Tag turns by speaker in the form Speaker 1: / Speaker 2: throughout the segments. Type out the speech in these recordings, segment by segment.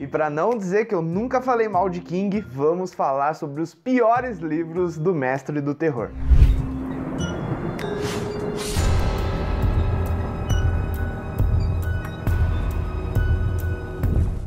Speaker 1: E para não dizer que eu nunca falei mal de King, vamos falar sobre os piores livros do mestre do terror.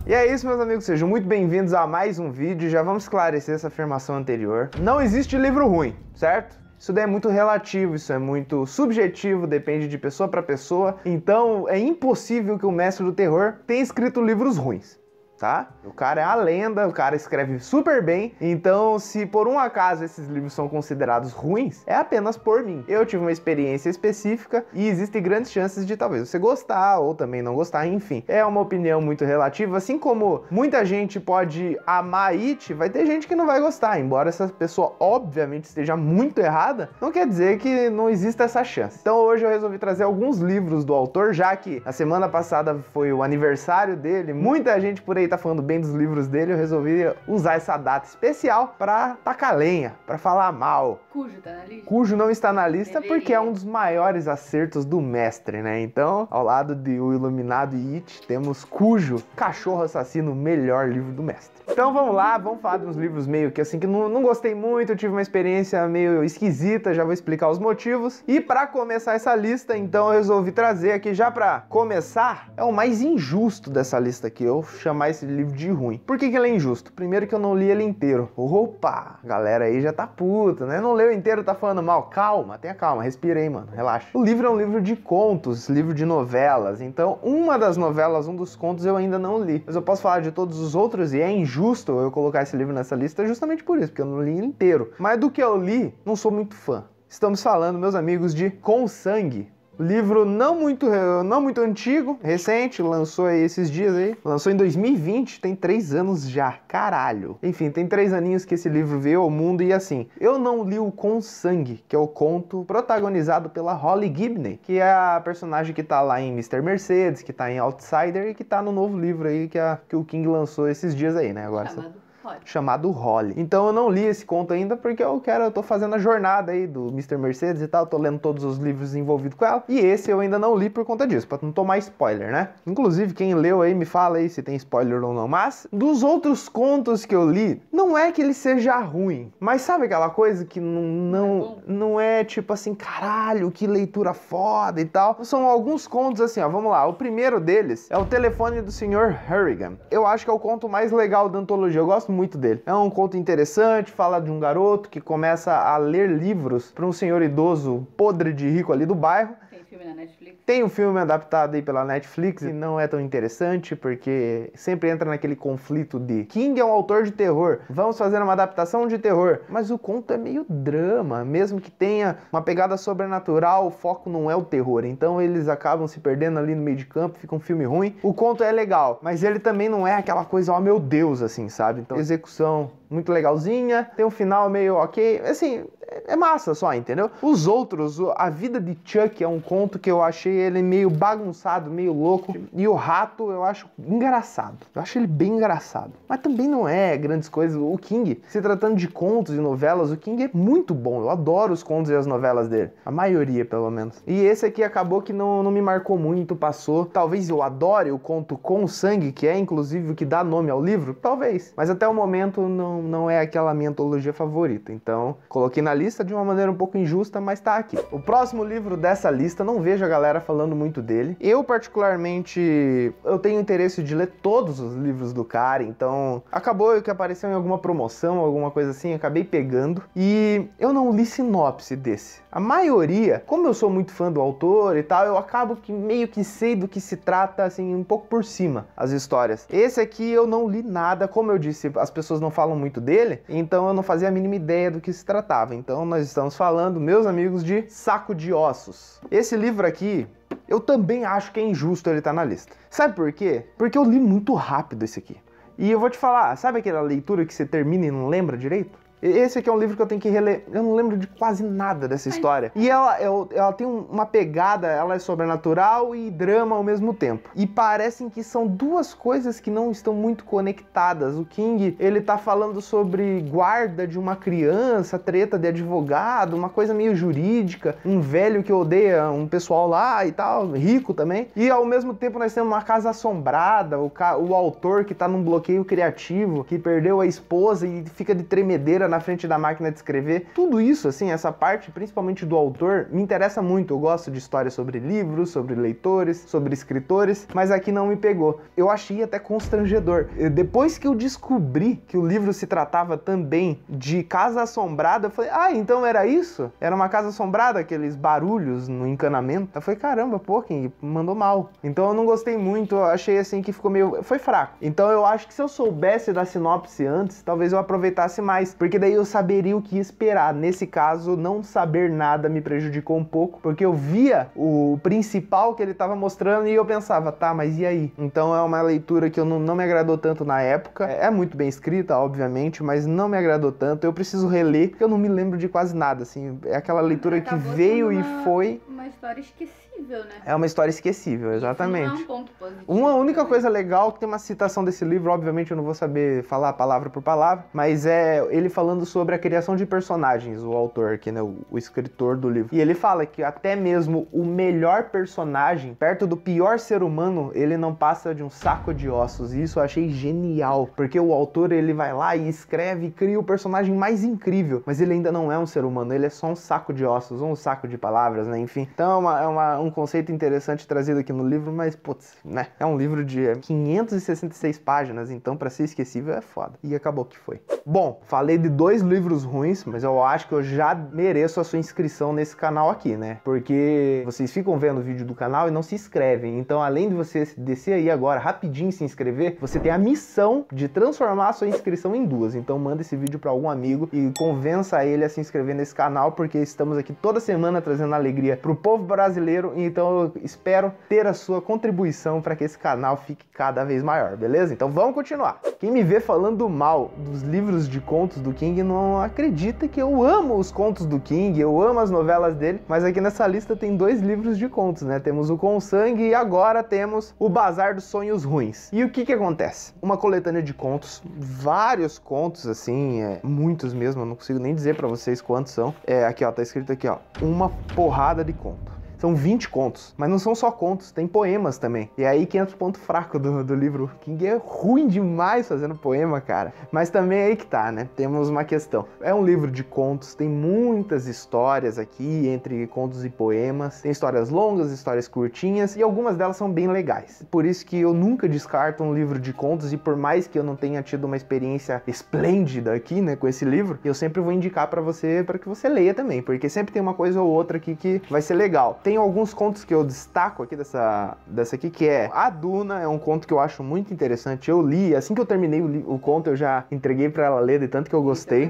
Speaker 1: E é isso, meus amigos, sejam muito bem-vindos a mais um vídeo. Já vamos esclarecer essa afirmação anterior. Não existe livro ruim, certo? Isso daí é muito relativo, isso é muito subjetivo, depende de pessoa para pessoa. Então, é impossível que o mestre do terror tenha escrito livros ruins tá? O cara é a lenda, o cara escreve super bem. Então, se por um acaso esses livros são considerados ruins, é apenas por mim. Eu tive uma experiência específica e existem grandes chances de talvez você gostar ou também não gostar, enfim. É uma opinião muito relativa, assim como muita gente pode amar It, vai ter gente que não vai gostar, embora essa pessoa obviamente esteja muito errada, não quer dizer que não exista essa chance. Então, hoje eu resolvi trazer alguns livros do autor, já que a semana passada foi o aniversário dele, muita gente por aí aí tá falando bem dos livros dele, eu resolvi usar essa data especial para tacar lenha, para falar mal. Cujo tá na lista. Cujo não está na lista Deveria. porque é um dos maiores acertos do mestre, né? Então, ao lado de O Iluminado e It, temos Cujo, Cachorro Assassino, melhor livro do mestre. Então vamos lá, vamos falar dos livros meio que assim que não, não gostei muito, eu tive uma experiência meio esquisita, já vou explicar os motivos. E para começar essa lista, então eu resolvi trazer aqui já para começar, é o mais injusto dessa lista aqui, eu chamar esse livro de ruim. Por que, que ele é injusto? Primeiro que eu não li ele inteiro. Opa, galera aí já tá puta, né? Não leu inteiro, tá falando mal. Calma, tenha calma, respira aí, mano, relaxa. O livro é um livro de contos, livro de novelas. Então, uma das novelas, um dos contos eu ainda não li. Mas eu posso falar de todos os outros e é injusto eu colocar esse livro nessa lista justamente por isso, porque eu não li inteiro. Mas do que eu li, não sou muito fã. Estamos falando, meus amigos, de Com Sangue, Livro não muito, não muito antigo, recente, lançou aí esses dias aí. Lançou em 2020, tem três anos já, caralho. Enfim, tem três aninhos que esse livro veio ao mundo e assim. Eu não li o Com Sangue, que é o conto protagonizado pela Holly Gibney, que é a personagem que tá lá em Mr. Mercedes, que tá em Outsider e que tá no novo livro aí que, a, que o King lançou esses dias aí, né? Agora. Chamado Holly. Chamado Holly. Então eu não li esse conto ainda porque eu quero, eu tô fazendo a jornada aí do Mr. Mercedes e tal, tô lendo todos os livros envolvidos com ela. E esse eu ainda não li por conta disso, pra não tomar spoiler, né? Inclusive, quem leu aí me fala aí se tem spoiler ou não. Mas dos outros contos que eu li, não é que ele seja ruim, mas sabe aquela coisa que não, não, não é, é tipo assim, caralho, que leitura foda e tal. São alguns contos assim, ó, vamos lá. O primeiro deles é o telefone do Sr. Hurrigan. Eu acho que é o conto mais legal da antologia. Eu gosto muito dele. É um conto interessante, fala de um garoto que começa a ler livros para um senhor idoso podre de rico ali do bairro filme na Netflix? Tem um filme adaptado aí pela Netflix e não é tão interessante porque sempre entra naquele conflito de King é um autor de terror, vamos fazer uma adaptação de terror, mas o conto é meio drama, mesmo que tenha uma pegada sobrenatural, o foco não é o terror, então eles acabam se perdendo ali no meio de campo, fica um filme ruim. O conto é legal, mas ele também não é aquela coisa, ó oh, meu Deus, assim, sabe? Então, execução muito legalzinha, tem um final meio ok, assim, é, é massa só, entendeu? Os outros, a vida de Chuck é um conto ponto que eu achei ele meio bagunçado, meio louco. E o rato eu acho engraçado. Eu acho ele bem engraçado. Mas também não é grandes coisas. O King, se tratando de contos e novelas, o King é muito bom. Eu adoro os contos e as novelas dele. A maioria, pelo menos. E esse aqui acabou que não, não me marcou muito, passou. Talvez eu adore o conto Com Sangue, que é inclusive o que dá nome ao livro. Talvez. Mas até o momento não, não é aquela minha antologia favorita. Então, coloquei na lista de uma maneira um pouco injusta, mas tá aqui. O próximo livro dessa lista não vejo a galera falando muito dele. Eu, particularmente, eu tenho interesse de ler todos os livros do cara, então acabou que apareceu em alguma promoção, alguma coisa assim, acabei pegando. E eu não li sinopse desse. A maioria, como eu sou muito fã do autor e tal, eu acabo que meio que sei do que se trata, assim, um pouco por cima as histórias. Esse aqui eu não li nada, como eu disse, as pessoas não falam muito dele, então eu não fazia a mínima ideia do que se tratava. Então nós estamos falando, meus amigos, de Saco de Ossos. Esse livro aqui, eu também acho que é injusto ele estar tá na lista. Sabe por quê? Porque eu li muito rápido esse aqui. E eu vou te falar, sabe aquela leitura que você termina e não lembra direito? Esse aqui é um livro que eu tenho que reler. Eu não lembro de quase nada dessa história. E ela, ela, é ela tem uma pegada, ela é sobrenatural e drama ao mesmo tempo. E parecem que são duas coisas que não estão muito conectadas. O King, ele tá falando sobre guarda de uma criança, treta de advogado, uma coisa meio jurídica, um velho que odeia um pessoal lá e tal, rico também. E ao mesmo tempo nós temos uma casa assombrada, o, ca... o autor que tá num bloqueio criativo, que perdeu a esposa e fica de tremedeira na frente da máquina de escrever. Tudo isso, assim, essa parte, principalmente do autor, me interessa muito. Eu gosto de histórias sobre livros, sobre leitores, sobre escritores, mas aqui não me pegou. Eu achei até constrangedor. depois que eu descobri que o livro se tratava também de casa assombrada, eu falei, ah, então era isso? Era uma casa assombrada, aqueles barulhos no encanamento. Eu falei, caramba, pô, quem mandou mal. Então eu não gostei muito, eu achei assim que ficou meio. Foi fraco. Então eu acho que se eu soubesse da sinopse antes, talvez eu aproveitasse mais. Porque porque daí eu saberia o que esperar. Nesse caso, não saber nada me prejudicou um pouco, porque eu via o principal que ele estava mostrando e eu pensava, tá, mas e aí? Então é uma leitura que eu não, não me agradou tanto na época. É, é muito bem escrita, obviamente, mas não me agradou tanto. Eu preciso reler, porque eu não me lembro de quase nada, assim. É aquela leitura Acabou que veio uma, e foi. Uma história esquecida esquecível, né? É uma história esquecível, exatamente. não é um ponto positivo. Uma única coisa legal, que tem uma citação desse livro, obviamente eu não vou saber falar palavra por palavra, mas é ele falando sobre a criação de personagens, o autor aqui, né? O, o escritor do livro. E ele fala que até mesmo o melhor personagem, perto do pior ser humano, ele não passa de um saco de ossos. E isso eu achei genial, porque o autor ele vai lá e escreve e cria o personagem mais incrível, mas ele ainda não é um ser humano, ele é só um saco de ossos, um saco de palavras, né? Enfim, então é, uma, é uma, um um conceito interessante trazido aqui no livro, mas, putz, né? É um livro de 566 é, páginas, então para ser esquecível é foda. E acabou que foi. Bom, falei de dois livros ruins, mas eu acho que eu já mereço a sua inscrição nesse canal aqui, né? Porque vocês ficam vendo o vídeo do canal e não se inscrevem. Então, além de você descer aí agora rapidinho se inscrever, você tem a missão de transformar a sua inscrição em duas. Então, manda esse vídeo para algum amigo e convença ele a se inscrever nesse canal, porque estamos aqui toda semana trazendo alegria pro povo brasileiro então eu espero ter a sua contribuição para que esse canal fique cada vez maior, beleza? Então vamos continuar. Quem me vê falando mal dos livros de contos do King não acredita que eu amo os contos do King, eu amo as novelas dele, mas aqui nessa lista tem dois livros de contos, né? Temos o Com Sangue e agora temos o Bazar dos Sonhos Ruins. E o que que acontece? Uma coletânea de contos, vários contos assim, é, muitos mesmo, eu não consigo nem dizer para vocês quantos são. É, aqui ó, tá escrito aqui ó, uma porrada de conto. São 20 contos. Mas não são só contos, tem poemas também. E é aí que entra o ponto fraco do, do livro. King é ruim demais fazendo poema, cara. Mas também é aí que tá, né? Temos uma questão. É um livro de contos, tem muitas histórias aqui, entre contos e poemas. Tem histórias longas, histórias curtinhas, e algumas delas são bem legais. Por isso que eu nunca descarto um livro de contos, e por mais que eu não tenha tido uma experiência esplêndida aqui, né, com esse livro, eu sempre vou indicar para você, para que você leia também, porque sempre tem uma coisa ou outra aqui que vai ser legal. Tem alguns contos que eu destaco aqui dessa, dessa aqui, que é A Duna, é um conto que eu acho muito interessante. Eu li, assim que eu terminei o, o conto, eu já entreguei para ela ler, de tanto que eu gostei.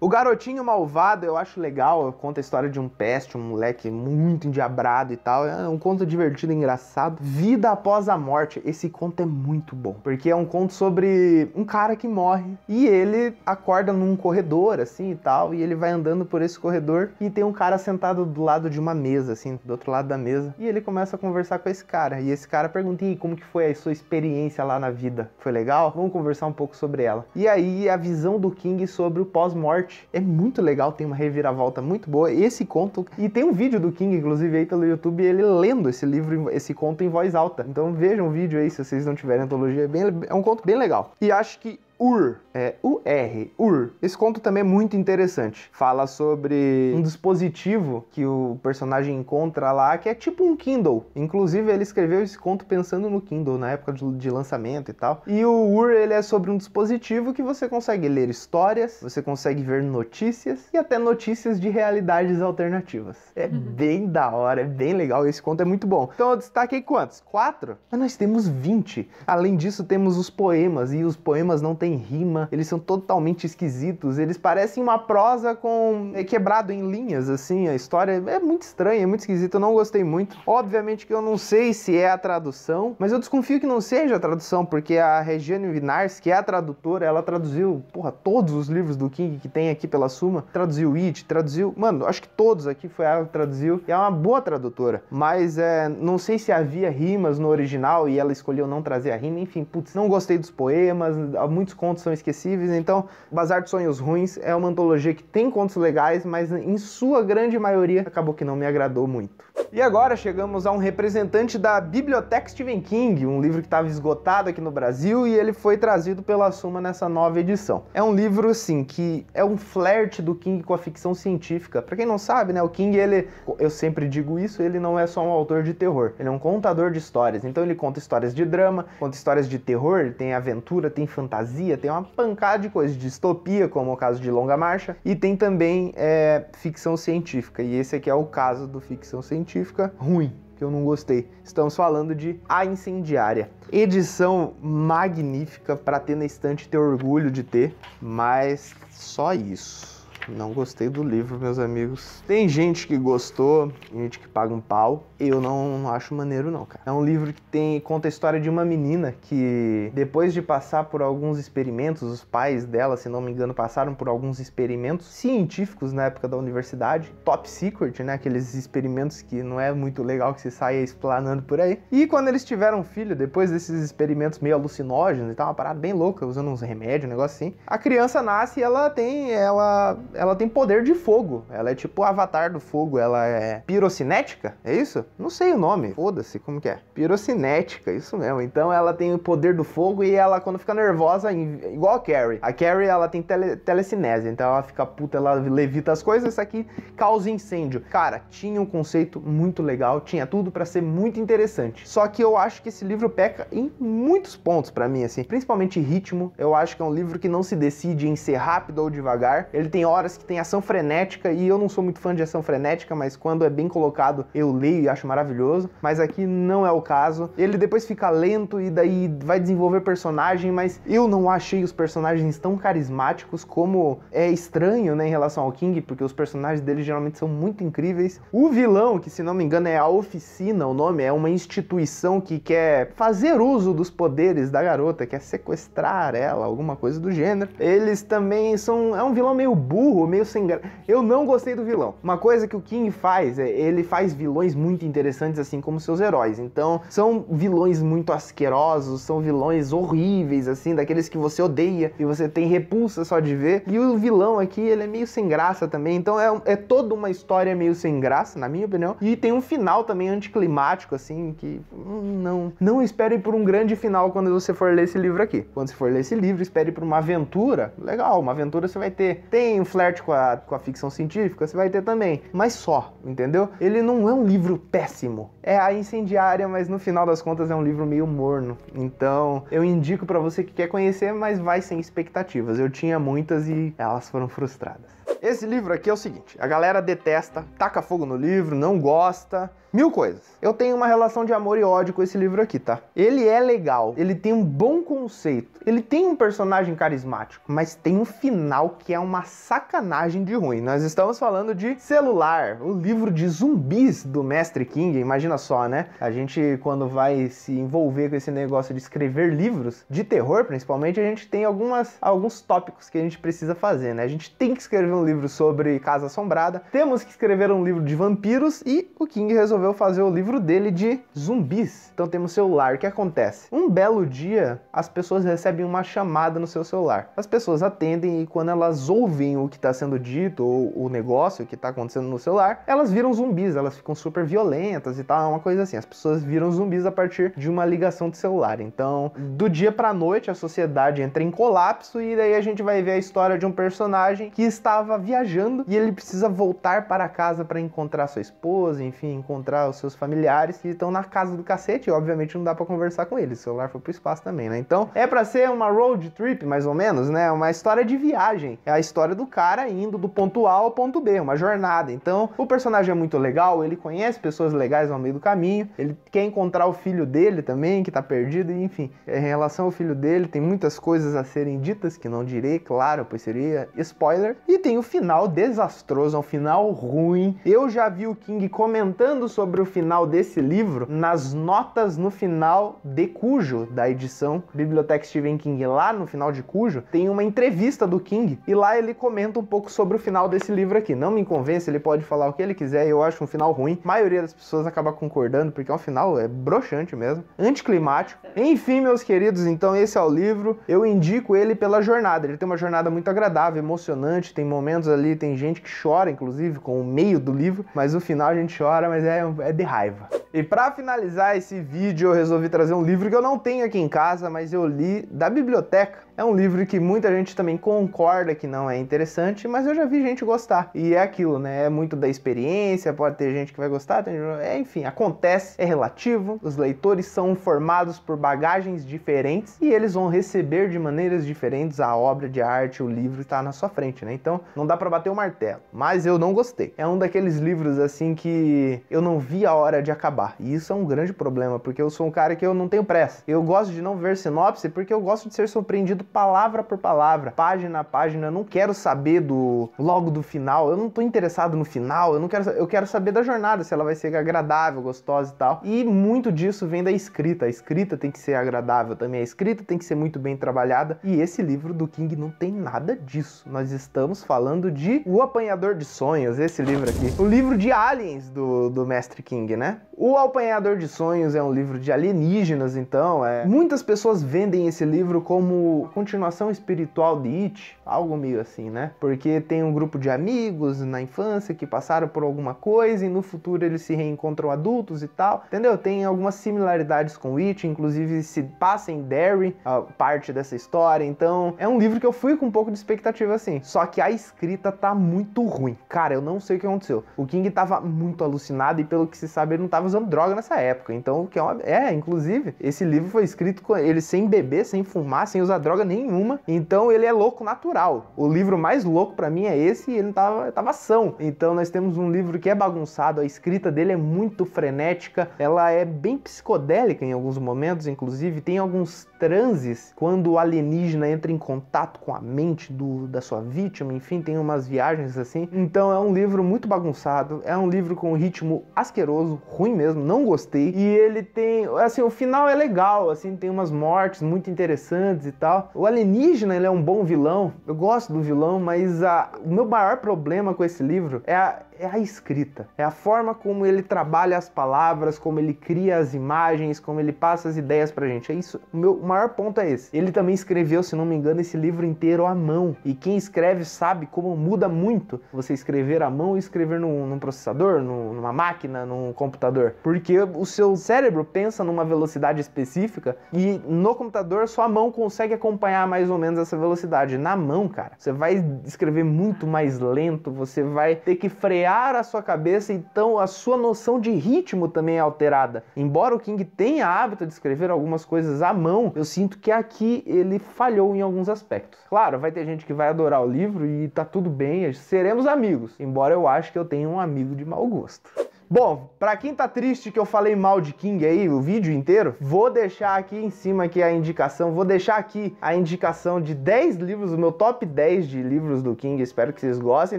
Speaker 1: O Garotinho Malvado eu acho legal, conta a história de um peste, um moleque muito endiabrado e tal. É um conto divertido, engraçado. Vida após a morte, esse conto é muito bom, porque é um conto sobre um cara que morre e ele acorda num corredor assim e tal, e ele vai andando por esse corredor e tem um cara sentado do lado de uma mesa assim, do outro lado da mesa, e ele começa a conversar com esse cara, e esse cara pergunta: "E como que foi a sua experiência lá na vida? Foi legal? Vamos conversar um pouco sobre ela". E aí a visão do King sobre o pós-morte é muito legal, tem uma reviravolta muito boa. Esse conto. E tem um vídeo do King, inclusive, aí pelo YouTube, ele lendo esse livro, esse conto em voz alta. Então vejam o vídeo aí se vocês não tiverem antologia. É, bem, é um conto bem legal. E acho que UR, é UR, UR. Esse conto também é muito interessante. Fala sobre um dispositivo que o personagem encontra lá, que é tipo um Kindle. Inclusive, ele escreveu esse conto pensando no Kindle na época de lançamento e tal. E o UR, ele é sobre um dispositivo que você consegue ler histórias, você consegue ver notícias e até notícias de realidades alternativas. É uhum. bem da hora, é bem legal. Esse conto é muito bom. Então, eu destaquei quantos? Quatro? Mas nós temos 20. Além disso, temos os poemas e os poemas não têm tem rima, eles são totalmente esquisitos, eles parecem uma prosa com é quebrado em linhas assim, a história é muito estranha, é muito esquisita, eu não gostei muito. Obviamente que eu não sei se é a tradução, mas eu desconfio que não seja a tradução, porque a Regiane Vinars, que é a tradutora, ela traduziu, porra, todos os livros do King que tem aqui pela Suma, traduziu It, traduziu, mano, acho que todos aqui foi ela que traduziu. É uma boa tradutora, mas é, não sei se havia rimas no original e ela escolheu não trazer a rima, enfim, putz, não gostei dos poemas, muitos contos são esquecíveis. Então, Bazar de Sonhos Ruins é uma antologia que tem contos legais, mas em sua grande maioria acabou que não me agradou muito. E agora chegamos a um representante da Biblioteca Stephen King, um livro que estava esgotado aqui no Brasil e ele foi trazido pela Suma nessa nova edição. É um livro, assim, que é um flerte do King com a ficção científica. Para quem não sabe, né, o King, ele, eu sempre digo isso, ele não é só um autor de terror, ele é um contador de histórias. Então ele conta histórias de drama, conta histórias de terror, tem aventura, tem fantasia, distopia, tem uma pancada de coisas. Distopia, como o caso de Longa Marcha, e tem também é, ficção científica. E esse aqui é o caso do ficção científica ruim, que eu não gostei. Estamos falando de A Incendiária. Edição magnífica para ter na estante ter orgulho de ter, mas só isso não gostei do livro, meus amigos. Tem gente que gostou, gente que paga um pau. Eu não, não acho maneiro, não, cara. É um livro que tem conta a história de uma menina que, depois de passar por alguns experimentos, os pais dela, se não me engano, passaram por alguns experimentos científicos na época da universidade. Top secret, né? Aqueles experimentos que não é muito legal que você saia explanando por aí. E quando eles tiveram um filho, depois desses experimentos meio alucinógenos e tal, uma parada bem louca, usando uns remédios, um negócio assim, a criança nasce e ela tem. Ela ela tem poder de fogo. Ela é tipo o avatar do fogo, ela é pirocinética, é isso? Não sei o nome, foda-se, como que é? Pirocinética, isso mesmo. Então ela tem o poder do fogo e ela, quando fica nervosa, igual a Carrie. A Carrie, ela tem tele, telecinese, então ela fica puta, ela levita as coisas, isso aqui causa incêndio. Cara, tinha um conceito muito legal, tinha tudo para ser muito interessante. Só que eu acho que esse livro peca em muitos pontos para mim, assim. Principalmente ritmo, eu acho que é um livro que não se decide em ser rápido ou devagar. Ele tem horas, que tem ação frenética, e eu não sou muito fã de ação frenética, mas quando é bem colocado eu leio e acho maravilhoso, mas aqui não é o caso. Ele depois fica lento e daí vai desenvolver personagem, mas eu não achei os personagens tão carismáticos como é estranho, né, em relação ao King, porque os personagens dele geralmente são muito incríveis. O vilão, que se não me engano é a Oficina, o nome, é uma instituição que quer fazer uso dos poderes da garota, quer sequestrar ela, alguma coisa do gênero. Eles também são. É um vilão meio burro burro, meio sem graça. Eu não gostei do vilão. Uma coisa que o King faz é ele faz vilões muito interessantes, assim como seus heróis. Então, são vilões muito asquerosos, são vilões horríveis, assim, daqueles que você odeia e você tem repulsa só de ver. E o vilão aqui, ele é meio sem graça também. Então, é, é toda uma história meio sem graça, na minha opinião. E tem um final também anticlimático, assim, que hum, não. Não espere por um grande final quando você for ler esse livro aqui. Quando você for ler esse livro, espere por uma aventura. Legal, uma aventura você vai ter. Tem influência flerte com a, com a ficção científica, você vai ter também. Mas só, entendeu? Ele não é um livro péssimo. É a incendiária, mas no final das contas é um livro meio morno. Então, eu indico para você que quer conhecer, mas vai sem expectativas. Eu tinha muitas e elas foram frustradas. Esse livro aqui é o seguinte: a galera detesta, taca fogo no livro, não gosta mil coisas. Eu tenho uma relação de amor e ódio com esse livro aqui, tá? Ele é legal, ele tem um bom conceito, ele tem um personagem carismático, mas tem um final que é uma sacanagem de ruim. Nós estamos falando de Celular, o livro de zumbis do Mestre King, imagina só, né? A gente, quando vai se envolver com esse negócio de escrever livros, de terror principalmente, a gente tem algumas, alguns tópicos que a gente precisa fazer, né? A gente tem que escrever um livro sobre Casa Assombrada, temos que escrever um livro de vampiros e o King resolveu resolveu fazer o livro dele de zumbis. Então temos celular. O que acontece? Um belo dia, as pessoas recebem uma chamada no seu celular. As pessoas atendem e quando elas ouvem o que está sendo dito ou o negócio que está acontecendo no celular, elas viram zumbis, elas ficam super violentas e tal, uma coisa assim. As pessoas viram zumbis a partir de uma ligação de celular. Então, do dia para noite, a sociedade entra em colapso e daí a gente vai ver a história de um personagem que estava viajando e ele precisa voltar para casa para encontrar sua esposa, enfim, encontrar encontrar os seus familiares que estão na casa do cacete e obviamente não dá para conversar com eles. O celular foi pro espaço também, né? Então é para ser uma road trip, mais ou menos, né? Uma história de viagem. É a história do cara indo do ponto A ao ponto B, uma jornada. Então o personagem é muito legal, ele conhece pessoas legais ao meio do caminho, ele quer encontrar o filho dele também, que tá perdido, enfim. Em relação ao filho dele, tem muitas coisas a serem ditas que não direi, claro, pois seria spoiler. E tem o final desastroso, é um final ruim. Eu já vi o King comentando sobre o final desse livro nas notas no final de Cujo, da edição Biblioteca Stephen King. Lá no final de Cujo tem uma entrevista do King e lá ele comenta um pouco sobre o final desse livro aqui. Não me convence, ele pode falar o que ele quiser, eu acho um final ruim. A maioria das pessoas acaba concordando porque é um final é broxante mesmo, anticlimático. Enfim, meus queridos, então esse é o livro. Eu indico ele pela jornada. Ele tem uma jornada muito agradável, emocionante, tem momentos ali, tem gente que chora inclusive com o meio do livro, mas o final a gente chora, mas é é de raiva. E para finalizar esse vídeo, eu resolvi trazer um livro que eu não tenho aqui em casa, mas eu li da biblioteca. É um livro que muita gente também concorda que não é interessante, mas eu já vi gente gostar. E é aquilo, né? É muito da experiência, pode ter gente que vai gostar, tem... é, enfim, acontece, é relativo. Os leitores são formados por bagagens diferentes e eles vão receber de maneiras diferentes a obra de arte, o livro está na sua frente, né? Então, não dá para bater o martelo, mas eu não gostei. É um daqueles livros assim que eu não vi a hora de acabar. E isso é um grande problema, porque eu sou um cara que eu não tenho pressa. Eu gosto de não ver sinopse porque eu gosto de ser surpreendido palavra por palavra, página a página. Eu não quero saber do logo do final. Eu não tô interessado no final. Eu não quero eu quero saber da jornada, se ela vai ser agradável, gostosa e tal. E muito disso vem da escrita. A escrita tem que ser agradável também. A escrita tem que ser muito bem trabalhada. E esse livro do King não tem nada disso. Nós estamos falando de O Apanhador de Sonhos, esse livro aqui. O livro de aliens do, do mestre mestre King, né? O Apanhador de Sonhos é um livro de alienígenas, então. É... Muitas pessoas vendem esse livro como continuação espiritual de It, algo meio assim, né? Porque tem um grupo de amigos na infância que passaram por alguma coisa e no futuro eles se reencontram adultos e tal, entendeu? Tem algumas similaridades com It, inclusive se passa em Derry, a parte dessa história, então é um livro que eu fui com um pouco de expectativa assim. Só que a escrita tá muito ruim. Cara, eu não sei o que aconteceu. O King tava muito alucinado e pelo pelo que se sabe, ele não estava usando droga nessa época. Então, o que é, uma... é, inclusive, esse livro foi escrito com ele sem beber, sem fumar, sem usar droga nenhuma. Então, ele é louco natural. O livro mais louco para mim é esse e ele tava, é, tava são. Então, nós temos um livro que é bagunçado, a escrita dele é muito frenética, ela é bem psicodélica em alguns momentos, inclusive, tem alguns transes quando o alienígena entra em contato com a mente do, da sua vítima, enfim, tem umas viagens assim. Então, é um livro muito bagunçado, é um livro com ritmo asqueroso, ruim mesmo, não gostei. E ele tem, assim, o final é legal, assim, tem umas mortes muito interessantes e tal. O alienígena, ele é um bom vilão. Eu gosto do vilão, mas a, o meu maior problema com esse livro é a é a escrita. É a forma como ele trabalha as palavras, como ele cria as imagens, como ele passa as ideias pra gente. É isso. O meu maior ponto é esse. Ele também escreveu, se não me engano, esse livro inteiro à mão. E quem escreve sabe como muda muito você escrever à mão e escrever num, num processador, num, numa máquina, num computador. Porque o seu cérebro pensa numa velocidade específica e no computador sua mão consegue acompanhar mais ou menos essa velocidade. Na mão, cara, você vai escrever muito mais lento, você vai ter que frear frear a sua cabeça, então a sua noção de ritmo também é alterada. Embora o King tenha hábito de escrever algumas coisas à mão, eu sinto que aqui ele falhou em alguns aspectos. Claro, vai ter gente que vai adorar o livro e tá tudo bem, seremos amigos, embora eu acho que eu tenha um amigo de mau gosto. Bom, pra quem tá triste que eu falei mal de King aí o vídeo inteiro, vou deixar aqui em cima aqui a indicação, vou deixar aqui a indicação de 10 livros, o meu top 10 de livros do King. Espero que vocês gostem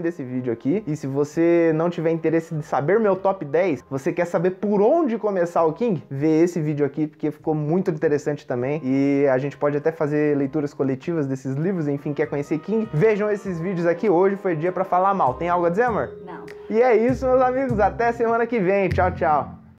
Speaker 1: desse vídeo aqui. E se você não tiver interesse de saber meu top 10, você quer saber por onde começar o King, vê esse vídeo aqui porque ficou muito interessante também e a gente pode até fazer leituras coletivas desses livros, enfim, quer conhecer King? Vejam esses vídeos aqui. Hoje foi dia para falar mal. Tem algo a dizer, amor? Não. E é isso, meus amigos, até semana semana que vem. Tchau, tchau.